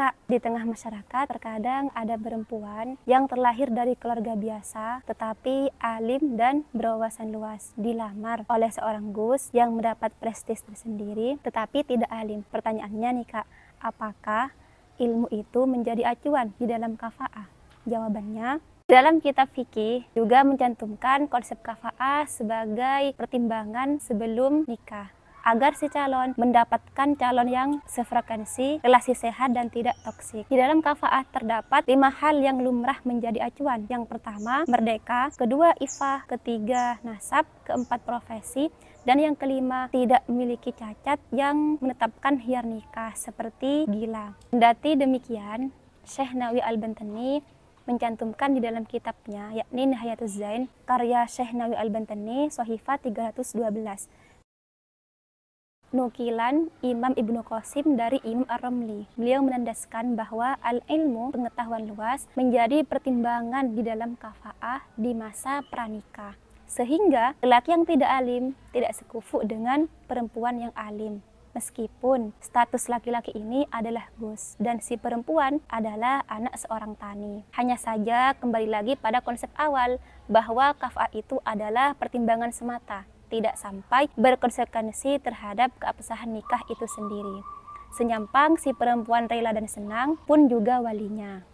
Kak, di tengah masyarakat terkadang ada perempuan yang terlahir dari keluarga biasa tetapi alim dan berwawasan luas dilamar oleh seorang Gus yang mendapat prestis tersendiri tetapi tidak alim. Pertanyaannya nih Kak, apakah ilmu itu menjadi acuan di dalam kafa'ah? Jawabannya, dalam kitab fikih juga mencantumkan konsep kafa'ah sebagai pertimbangan sebelum nikah agar si calon mendapatkan calon yang sefrekuensi, relasi sehat dan tidak toksik. Di dalam kafaah terdapat lima hal yang lumrah menjadi acuan. Yang pertama, merdeka, kedua ifah, ketiga nasab, keempat profesi, dan yang kelima, tidak memiliki cacat yang menetapkan hiar nikah seperti gila. Dati demikian, Syekh Nawawi Al-Bantani mencantumkan di dalam kitabnya yakni Nihayatuz Zain karya Syekh Nawawi Al-Bantani Sohifa 312 nukilan Imam Ibnu Qasim dari Imam Ar-Ramli. Beliau menandaskan bahwa al-ilmu, pengetahuan luas, menjadi pertimbangan di dalam kafaah di masa pranikah. Sehingga lelaki yang tidak alim tidak sekufu dengan perempuan yang alim. Meskipun status laki-laki ini adalah Gus dan si perempuan adalah anak seorang tani. Hanya saja kembali lagi pada konsep awal bahwa kafaah itu adalah pertimbangan semata tidak sampai berkonsekuensi terhadap keabsahan nikah itu sendiri. Senyampang si perempuan rela dan senang pun juga walinya.